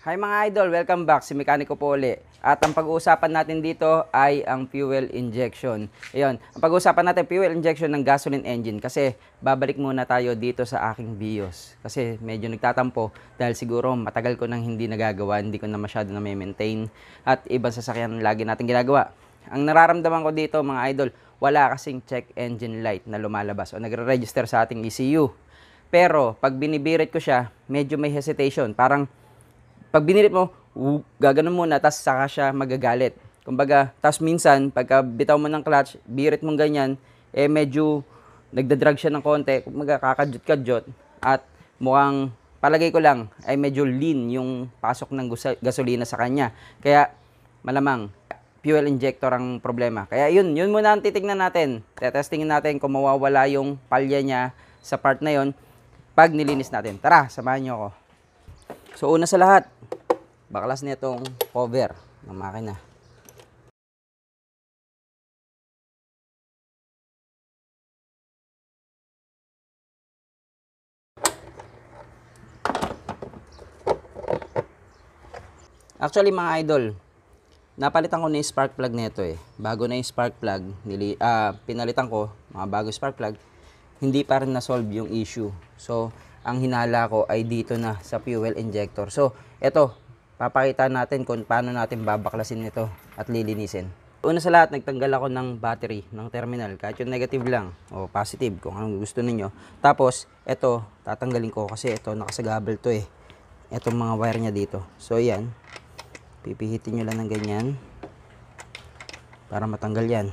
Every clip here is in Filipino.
Hi mga idol, welcome back si Mekaniko Pole. At ang pag-uusapan natin dito ay ang fuel injection. Ayun, ang pag-uusapan natin fuel injection ng gasoline engine kasi babalik muna tayo dito sa aking BIOS kasi medyo nagtatampo dahil siguro matagal ko nang hindi nagagawa, hindi ko na masyado na may maintain at ibang sasakyan lagi natin ginagawa. Ang nararamdaman ko dito mga idol, wala kasing check engine light na lumalabas o nagre-register sa ating ECU. Pero pag binibirit ko siya, medyo may hesitation, parang pag binirit mo, gaganon muna, tapos saka siya magagalit. Kumbaga, tapos minsan, pagka bitaw mo ng clutch, birit mong ganyan, eh medyo nagdadrag siya ng konti, kumbaga kakadyot-kadyot, at mukhang, palagay ko lang, ay medyo lean yung pasok ng gasolina sa kanya. Kaya, malamang, fuel injector ang problema. Kaya yun, yun muna ang titignan natin. Tetestingin natin kung mawawala yung palya niya sa part na yun pag nilinis natin. Tara, samahan niyo ako. So una sa lahat, baklas na itong cover ng makina. Actually mga idol, napalitan ko na spark plug nito eh. Bago na yung spark plug, nili, uh, pinalitan ko, mga bago spark plug, hindi pa rin na-solve yung issue. So, ang hinala ko ay dito na sa fuel injector. So, ito, papakita natin kung paano natin babaklasin ito at lilinisin. Una sa lahat, nagtanggal ako ng battery ng terminal. Kahit yung negative lang o positive, kung anong gusto ninyo. Tapos, ito, tatanggalin ko kasi ito, nakasagabal to eh. Itong mga wire niya dito. So, yan. Pipihitin nyo lang ng ganyan para matanggal yan.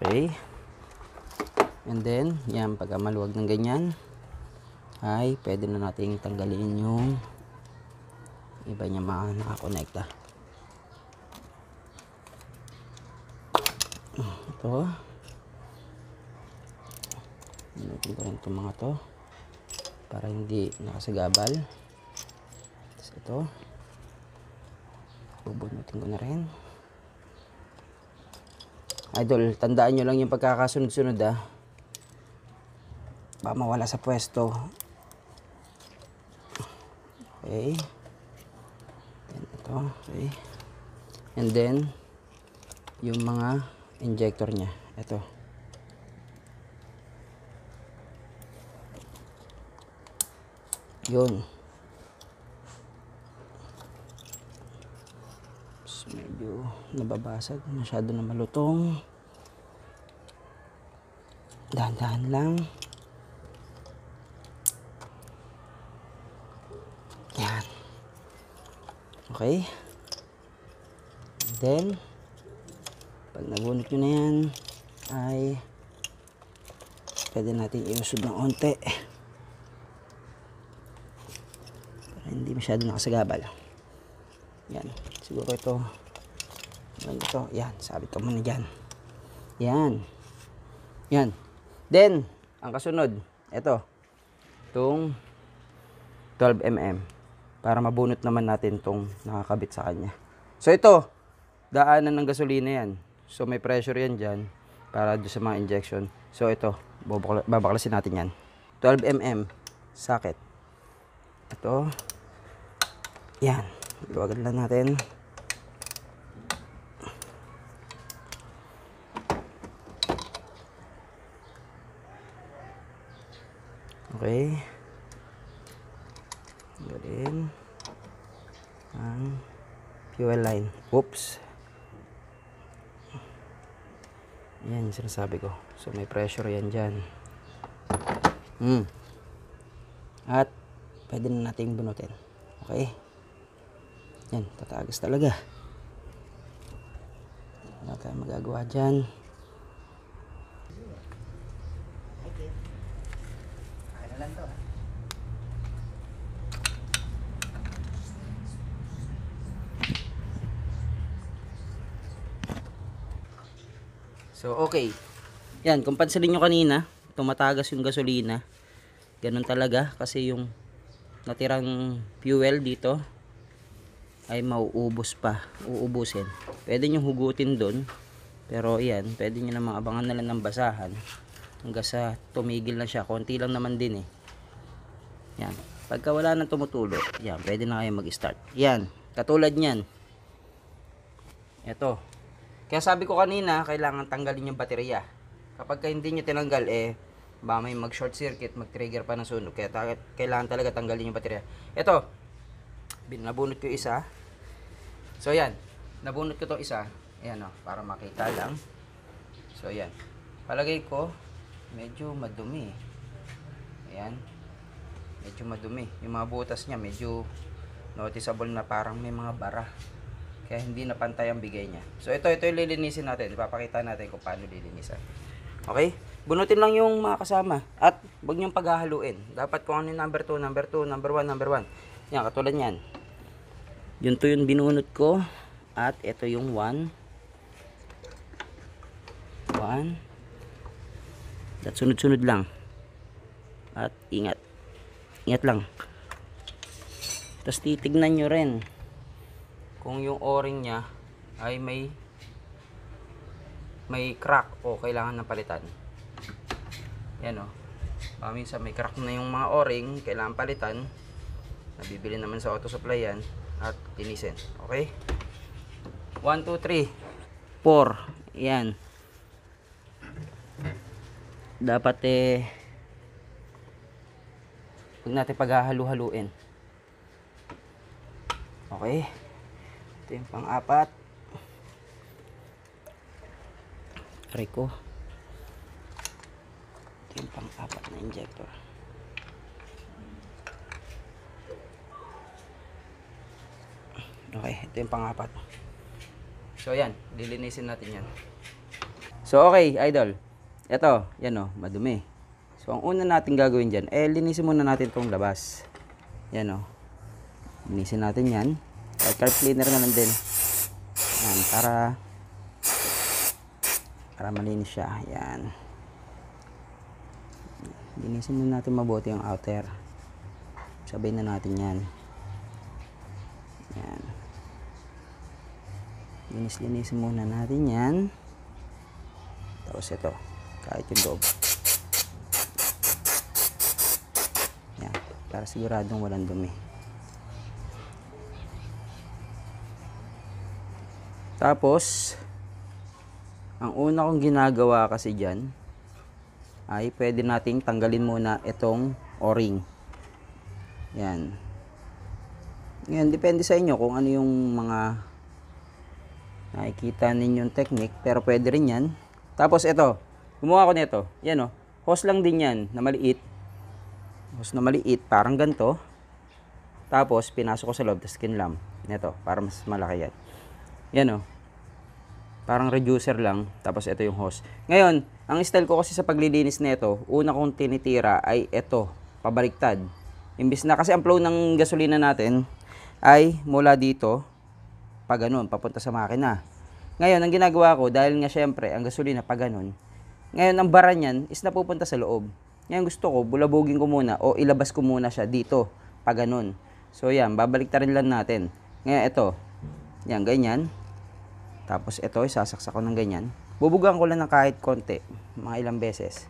Okay. And then, yan, pagka maluwag ng ganyan, ay pwede na nating tanggalin yung iba niya mga nakakonekta. Ah. Ito. Nilagyan ko rin itong mga to para hindi nakasagabal. Tapos ito. Bubunutin ko na rin. Idol, tandaan nyo lang yung pagkakasunod-sunod ah. Ba mawala sa pwesto. Okay. Then, ito. Okay. And then, yung mga injector niya. Ito. Yun. nababasag masyado na malutong dahan-dahan lang yan okay And then pag nabunot nyo na yan ay pwede natin iusod ng onte para hindi masyado nakasagabal yan siguro ito ganito yan Sabi ko muna dyan yan yan then ang kasunod ito itong 12mm para mabunot naman natin itong nakakabit sa kanya so ito daanan ng gasolina yan so may pressure yan dyan para doon sa mga injection so ito babakla babaklasin natin yan 12mm socket ito yan iwagan lang natin Okay. Galing. Ang fuel line. Oops. Yan yung sinasabi ko. So may pressure yan dyan. Hmm. At pwede na nating bunutin. Okay. Yan. Tatagas talaga. Wala tayong magagawa dyan. Okay. Yan, kung pansin nyo kanina, tumatagas yung gasolina. Ganun talaga kasi yung natirang fuel dito ay mauubos pa. Uubusin. Pwede nyo hugutin doon. Pero yan, pwede nyo namang abangan na lang ng basahan. Hanggang sa tumigil na siya. Konti lang naman din eh. Yan. Pagka wala nang tumutulo, yan, pwede na kayo mag-start. Yan, katulad niyan. Ito, kaya sabi ko kanina, kailangan tanggalin yung baterya. Kapag hindi nyo tinanggal, eh, ba may mag short circuit, mag trigger pa ng sunog. Kaya ta kailangan talaga tanggalin yung baterya. Ito, binabunot ko isa. So, yan. Nabunot ko to isa. Ayan o, oh, para makita lang. So, yan. Palagay ko, medyo madumi. Ayan. Medyo madumi. Yung mga butas niya, medyo noticeable na parang may mga bara. Kaya hindi napantay ang bigay niya. So ito, ito yung lilinisin natin. Ipapakita natin kung paano lilinisan. Okay? Bunutin lang yung mga kasama. At huwag niyong paghahaluin. Dapat kung ano yung number 2, number 2, number 1, number 1. Yan, katulad yan. Yun to yung binunot ko. At ito yung 1. 1. At sunod-sunod lang. At ingat. Ingat lang. Tapos titignan nyo rin kung yung o-ring niya ay may may crack o kailangan ng palitan. Yan o. Uh, minsan may crack na yung mga o-ring, kailangan palitan. Nabibili naman sa auto supply yan at tinisen. Okay? 1, 2, 3, 4. Yan. Dapat eh huwag natin paghahalu-haluin. Okay? ito pang-apat Rico ito yung pang-apat na injector okay ito yung pang-apat so yan lilinisin natin yan so okay idol ito yan o madumi so ang una natin gagawin dyan eh linisin muna natin tong labas yan o linisin natin yan may carb cleaner naman din. Yan, para para malinis siya. Yan. Linisin na natin mabuti yung outer. Sabay na natin yan. Yan. linis linisin muna natin yan. Tapos ito. Kahit yung loob. Yan. Para siguradong walang dumi. Tapos, ang una kong ginagawa kasi dyan, ay pwede nating tanggalin muna itong o-ring. Yan. Ngayon, depende sa inyo kung ano yung mga nakikita ninyong technique, pero pwede rin yan. Tapos ito, gumawa ko nito. Yan o, oh. hose lang din yan, na maliit. Hose na maliit, parang ganito. Tapos, pinasok ko sa loob, tapos kinlam. Nito, para mas malaki yan. Yan o. Oh. Parang reducer lang. Tapos ito yung hose. Ngayon, ang style ko kasi sa paglilinis nito, una kong tinitira ay ito, pabaliktad. Imbis na kasi ang flow ng gasolina natin ay mula dito pa ganun, papunta sa makina. Ngayon, ang ginagawa ko, dahil nga syempre, ang gasolina pa ganun, ngayon, ang bara niyan is napupunta sa loob. Ngayon, gusto ko, bulabugin ko muna o ilabas ko muna siya dito, pa ganun. So, yan, babalik lang natin. Ngayon, ito. Yan, ganyan. Tapos ito, isasaksak ko ng ganyan. Bubugan ko lang ng kahit konti, mga ilang beses.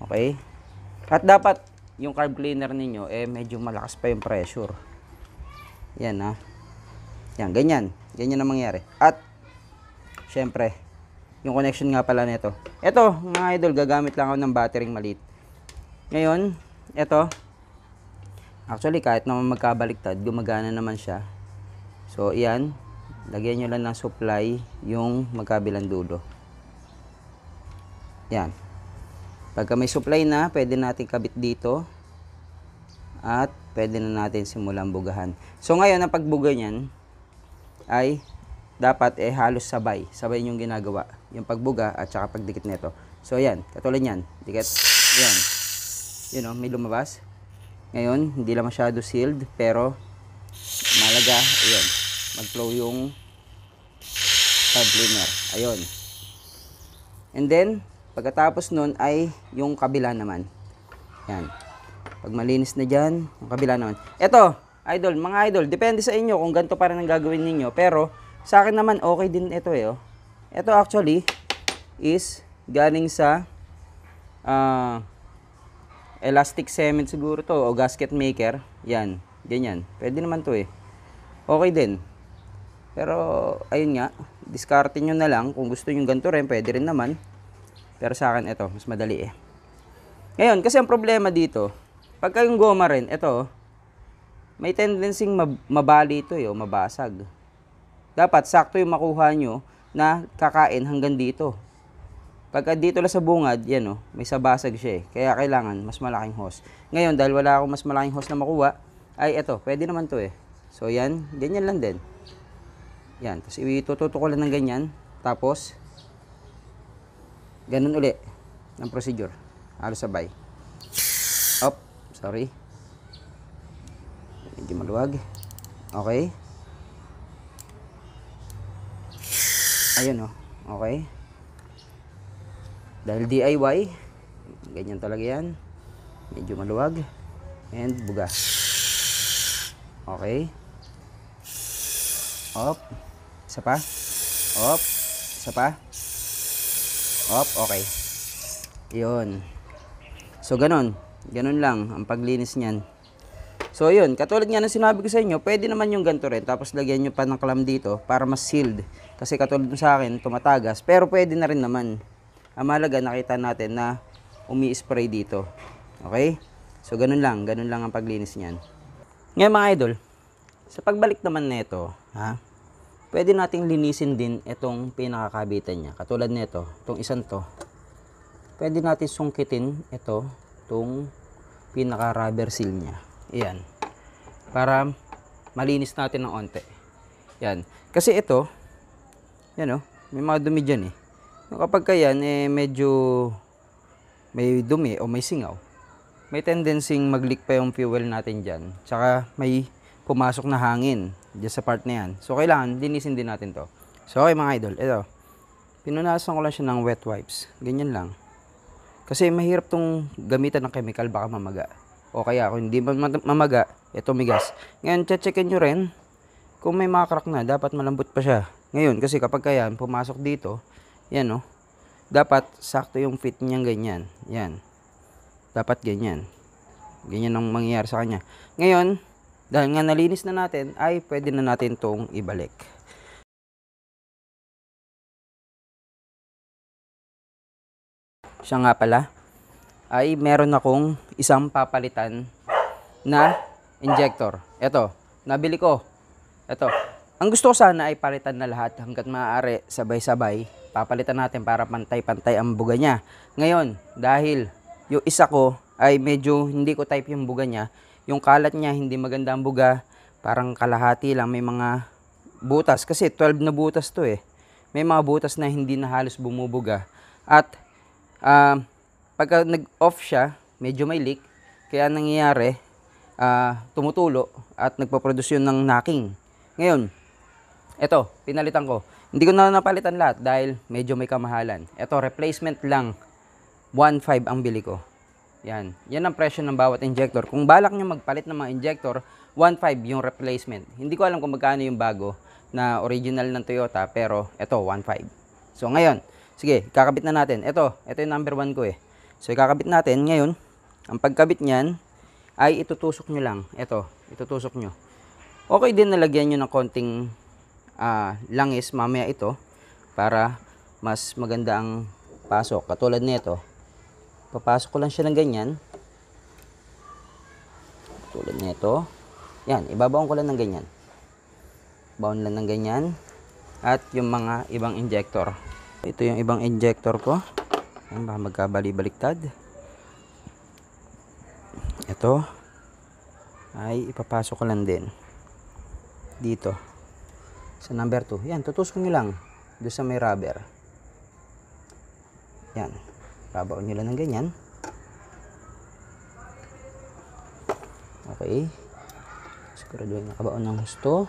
Okay? At dapat yung carb cleaner ninyo, eh medyo malakas pa yung pressure. Yan ha. Ah. Yan, ganyan. Ganyan ang mangyari. At, syempre, yung connection nga pala nito. Ito, mga idol, gagamit lang ako ng battering maliit. Ngayon, ito, actually kahit naman magkabaliktad, gumagana naman siya. So, yan, lagyan nyo lang ng supply yung magkabilang dulo yan pagka may supply na pwede natin kabit dito at pwede na natin simulan bugahan so ngayon ang pagbuga nyan ay dapat eh halos sabay sabay yung ginagawa yung pagbuga at saka pagdikit nito so yan katulad yan dikit yan yun know, oh, may lumabas ngayon hindi lang masyado sealed pero malaga yan mag-flow yung sublimer. Ayun. And then, pagkatapos nun ay yung kabila naman. Yan. Pag malinis na dyan, yung kabila naman. Ito, idol, mga idol, depende sa inyo kung ganito pa rin ang gagawin ninyo. Pero, sa akin naman, okay din ito eh. Oh. Ito actually is galing sa uh, elastic cement siguro to o gasket maker. Yan, ganyan. Pwede naman to eh. Okay din. Pero, ayun nga, diskarte nyo na lang. Kung gusto nyo ganito rin, pwede rin naman. Pero sa akin, ito, mas madali eh. Ngayon, kasi ang problema dito, pagka yung goma rin, ito, may tendency mab mabali ito eh, o mabasag. Dapat, sakto yung makuha nyo na kakain hanggang dito. Pagka dito lang sa bungad, yan oh, may sabasag siya eh. Kaya kailangan mas malaking hose. Ngayon, dahil wala akong mas malaking hose na makuha, ay ito, pwede naman to eh. So yan, ganyan lang din. Yan. Tapos itututo ko lang ng ganyan. Tapos, ganun uli ng procedure. Halos sabay. Op. Sorry. Medyo maluwag. Okay. Ayun o. Oh. Okay. Dahil DIY, ganyan talaga yan. Medyo maluwag. And buga. Okay. Up. Isa pa. Op. Isa pa. Op. Okay. Yun. So, ganun. Ganun lang ang paglinis niyan. So, yun. Katulad nga ng sinabi ko sa inyo, pwede naman yung ganito rin. Tapos, lagyan nyo pa ng clam dito para mas sealed. Kasi katulad sa akin, tumatagas. Pero, pwede na rin naman. Ang malaga nakita natin na umi-spray dito. Okay? So, ganun lang. Ganun lang ang paglinis niyan. Ngayon, mga idol, sa pagbalik naman nito, ha? Pwede nating linisin din itong pinakakabitan niya. Katulad nito, itong isang to. Pwede natin sungkitin ito, itong pinaka rubber seal niya. Ayan. Para malinis natin ng onte. Yan. Kasi ito, yan o, oh, may mga dumi dyan eh. Kapag kayan, eh, medyo may dumi o may singaw, may tendency mag-leak pa yung fuel natin dyan. Tsaka may pumasok na hangin. Diyan sa part na yan. So, kailangan linisin din natin to. So, okay mga idol, ito. Pinunasan ko lang siya ng wet wipes. Ganyan lang. Kasi mahirap tong gamitan ng chemical, baka mamaga. O kaya, kung hindi mamaga, ito migas. Ngayon, checkin nyo rin. Kung may mga crack na, dapat malambot pa siya. Ngayon, kasi kapag kaya, pumasok dito, yan o, no? dapat sakto yung fit niya ganyan. Yan. Dapat ganyan. Ganyan ang mangyayari sa kanya. Ngayon, dahil nga nalinis na natin, ay pwede na natin itong ibalik. Siya nga pala, ay meron akong isang papalitan na injector. Ito, nabili ko. Ito. Ang gusto ko sana ay palitan na lahat hanggat maaari sabay-sabay. Papalitan natin para pantay-pantay ang buga niya. Ngayon, dahil yung isa ko ay medyo hindi ko type yung buga niya, yung kalat niya hindi maganda ang buga parang kalahati lang may mga butas kasi 12 na butas to eh may mga butas na hindi na halos bumubuga at uh, pagka nag off siya medyo may leak kaya nangyayari uh, tumutulo at nagpaproduce yun ng knocking ngayon eto pinalitan ko hindi ko na napalitan lahat dahil medyo may kamahalan eto replacement lang 1.5 ang bili ko yan. Yan ang presyo ng bawat injector. Kung balak nyo magpalit ng mga injector, 1.5 yung replacement. Hindi ko alam kung magkano yung bago na original ng Toyota, pero ito, 1.5. So, ngayon, sige, kakabit na natin. Ito, ito yung number 1 ko eh. So, kakabit natin. Ngayon, ang pagkabit niyan ay itutusok nyo lang. Ito, itutusok nyo. Okay din nalagyan nyo ng konting uh, langis mamaya ito para mas maganda ang pasok. Katulad nito Papasok ko lang siya ng ganyan. Tulad nito. Yan, ibabaon ko lang ng ganyan. Baon lang ng ganyan. At yung mga ibang injector. Ito yung ibang injector ko. Yan, baka magkabali-baliktad. Ito. Ay, ipapasok ko lang din. Dito. Sa number 2. Yan, tutusok nyo lang. Doon sa may rubber. Yan. Babaon nyo lang ng ganyan. Okay. Siguraduhin nakabaon ng gusto.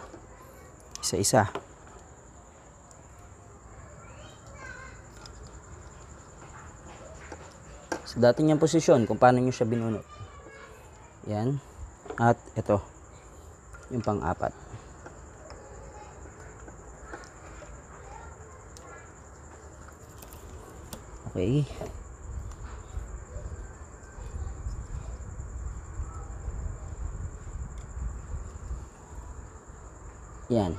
Isa-isa. Sa dati niyang posisyon, kung paano nyo siya binunot. Yan. At ito. Yung pang-apat. Okay. Yan.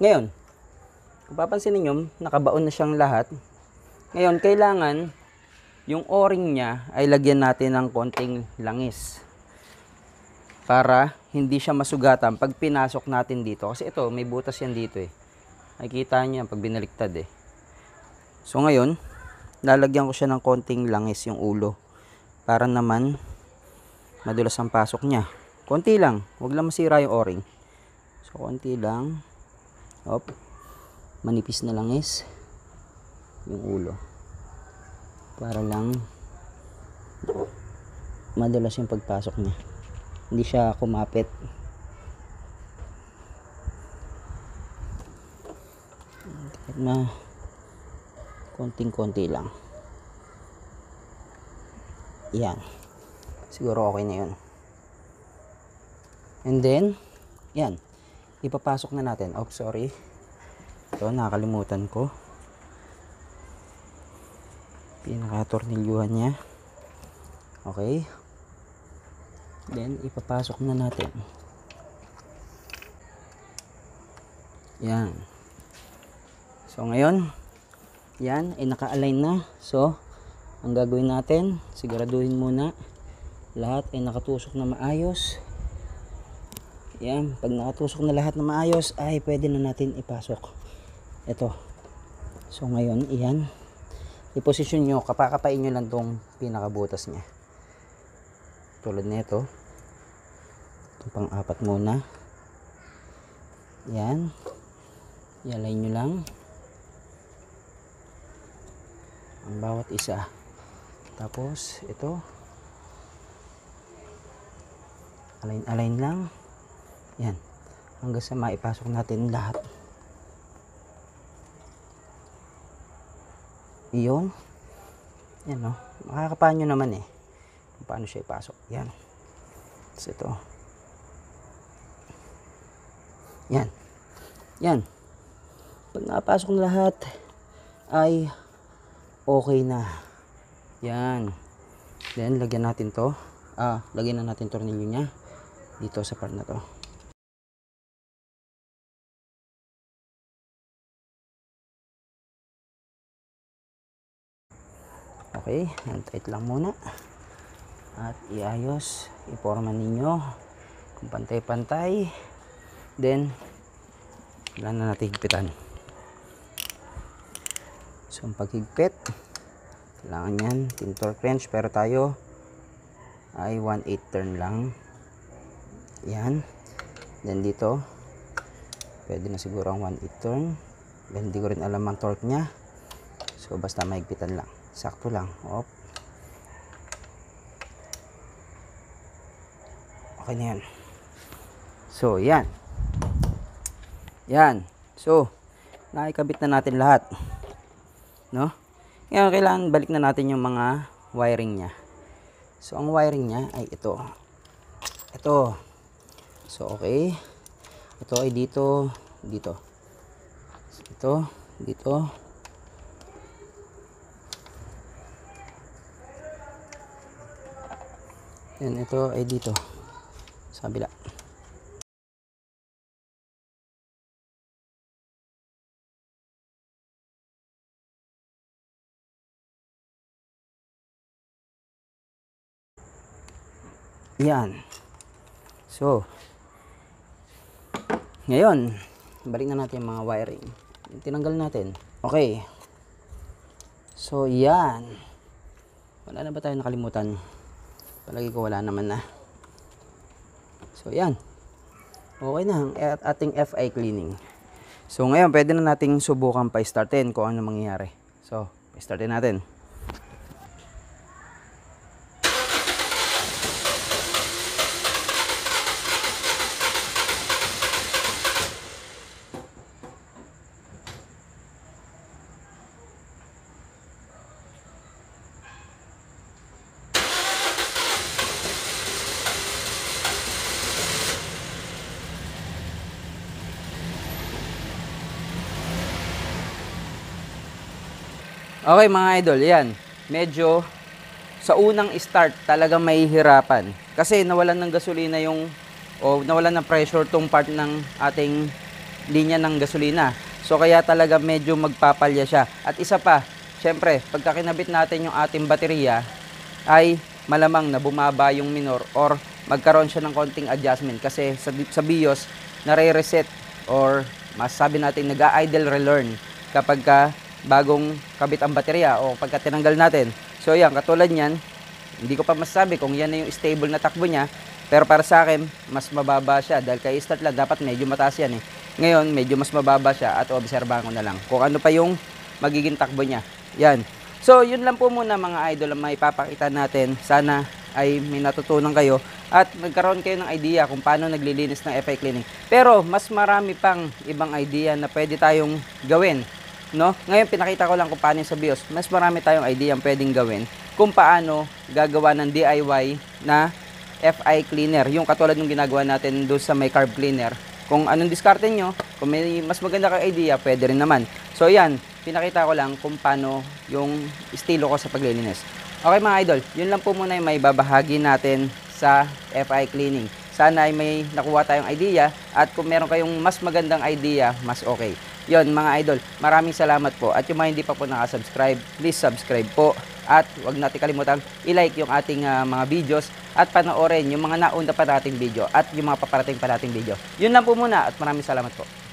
Ngayon, kung papansin ninyo, nakabaon na siyang lahat. Ngayon, kailangan yung o-ring niya ay lagyan natin ng konting langis para hindi siya masugatan pag pinasok natin dito. Kasi ito, may butas yan dito eh. Nakikita niyo yan pag binaliktad eh. So ngayon, lalagyan ko siya ng konting langis yung ulo para naman madulas ang pasok niya. Konti lang, wag lang masira yung o-ring. So, konti lang. Op. Manipis na lang is yung ulo. Para lang madulas yung pagpasok niya. Hindi siya kumapit. Kahit na konting-konti lang. Yan. Siguro okay na yun. And then, yan ipapasok na natin. Oh, sorry. Ito, nakalimutan ko. Pinaka-tornilyuhan niya. Okay. Then, ipapasok na natin. Yan. So, ngayon, yan, ay naka-align na. So, ang gagawin natin, siguraduhin muna lahat ay nakatusok na maayos. Yan, pag nakatusok na lahat na maayos, ay pwede na natin ipasok. Ito. So ngayon, iyan. I-position nyo, kapakapain nyo lang tong pinakabutas niya. Tulad na ito. Itong pang-apat muna. Yan. Ialay nyo lang. Ang bawat isa. Tapos, ito. Align-align lang. Yan. Hanggang sa maipasok natin lahat. Iyon. Yan o. Oh. No? Makakapanyo naman eh. Kung paano siya ipasok. Yan. Tapos ito. Yan. Yan. Pag nakapasok na lahat ay okay na. Yan. Then, lagyan natin to. Ah, lagyan na natin tornilyo niya dito sa part na to. Okay, hand lang muna. At iayos, iporma ninyo kung pantay-pantay. Then, kailan na natin higpitan. So, ang paghigpit, kailangan yan, tintor wrench, pero tayo ay 1/8 turn lang. Yan. Then dito, pwede na siguro ang 1/8 turn. Then, hindi ko rin alam ang torque niya. So, basta mahigpitan lang sakto lang off okay na yan so yan yan so nakikabit na natin lahat no ngayon kailangan balik na natin yung mga wiring niya so ang wiring niya ay ito ito so okay ito ay dito dito ito dito Yan, ito ay dito. Sa kabila. Yan. So, ngayon, balik na natin yung mga wiring. tinanggal natin. Okay. So, yan. Wala na ba tayo nakalimutan? palagi ko wala naman na so yan okay na ang ating FI cleaning so ngayon pwede na nating subukan pa startin kung ano mangyayari so startin natin Okay mga idol, yan. Medyo sa unang start talaga may hirapan. Kasi nawalan ng gasolina yung o nawalan ng pressure tong part ng ating linya ng gasolina. So kaya talaga medyo magpapalya siya. At isa pa, syempre, pagka kinabit natin yung ating baterya ay malamang na bumaba yung minor or magkaroon siya ng konting adjustment kasi sa, sa BIOS nare-reset or masabi natin nag-idle relearn kapag ka bagong kabit ang baterya o pagka tinanggal natin. So yan, katulad niyan, hindi ko pa masasabi kung yan na yung stable na takbo niya. Pero para sa akin, mas mababa siya dahil kay start lang dapat medyo mataas yan eh. Ngayon, medyo mas mababa siya at obserbahan ko na lang kung ano pa yung magiging takbo niya. Yan. So, yun lang po muna mga idol ang maipapakita natin. Sana ay may natutunan kayo at nagkaroon kayo ng idea kung paano naglilinis ng FI Cleaning. Pero mas marami pang ibang idea na pwede tayong gawin No? Ngayon, pinakita ko lang kung paano sa BIOS. Mas marami tayong idea ang pwedeng gawin kung paano gagawa ng DIY na FI cleaner. Yung katulad ng ginagawa natin doon sa may carb cleaner. Kung anong diskarte nyo, kung may mas maganda kang idea, pwede rin naman. So, yan. Pinakita ko lang kung paano yung estilo ko sa paglilinis. Okay mga idol, yun lang po muna yung may babahagi natin sa FI cleaning. Sana ay may nakuha tayong idea at kung meron kayong mas magandang idea, mas okay yon mga idol, maraming salamat po. At yung mga hindi pa po nakasubscribe, please subscribe po. At huwag natin kalimutan i-like yung ating uh, mga videos at panoorin yung mga nauna pa nating video at yung mga paparating pa nating video. Yun lang po muna at maraming salamat po.